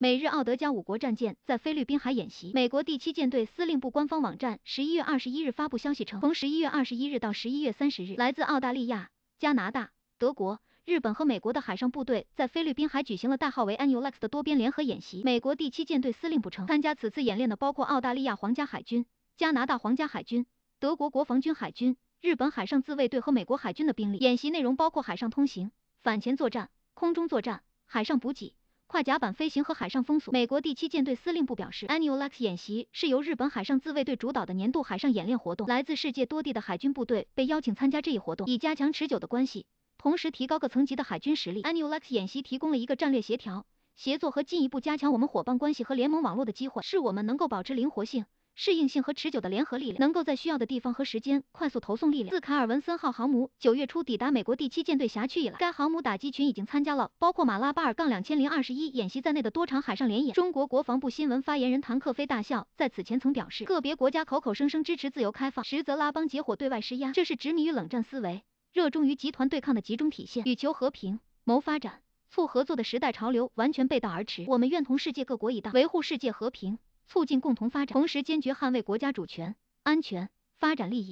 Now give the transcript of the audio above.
美日澳德加五国战舰在菲律宾海演习。美国第七舰队司令部官方网站十一月二十一日发布消息称，从十一月二十一日到十一月三十日，来自澳大利亚、加拿大、德国、日本和美国的海上部队在菲律宾海举行了代号为 Anulax 的多边联合演习。美国第七舰队司令部称，参加此次演练的包括澳大利亚皇家海军、加拿大皇家海军、德国国防军海军、日本海上自卫队和美国海军的兵力。演习内容包括海上通行、反潜作战、空中作战、海上补给。跨甲板飞行和海上封锁。美国第七舰队司令部表示 a n u l e x 演习是由日本海上自卫队主导的年度海上演练活动。来自世界多地的海军部队被邀请参加这一活动，以加强持久的关系，同时提高各层级的海军实力。a n u l e x 演习提供了一个战略协调、协作和进一步加强我们伙伴关系和联盟网络的机会，是我们能够保持灵活性。适应性和持久的联合力量，能够在需要的地方和时间快速投送力量。自卡尔文森号航母九月初抵达美国第七舰队辖区以来，该航母打击群已经参加了包括马拉巴尔杠两千零二十一演习在内的多场海上联演。中国国防部新闻发言人谭克飞大校在此前曾表示，个别国家口口声声支持自由开放，实则拉帮结伙对外施压，这是执迷于冷战思维、热衷于集团对抗的集中体现，与求和平、谋发展、促合作的时代潮流完全背道而驰。我们愿同世界各国一道，维护世界和平。促进共同发展，同时坚决捍卫国家主权、安全、发展利益。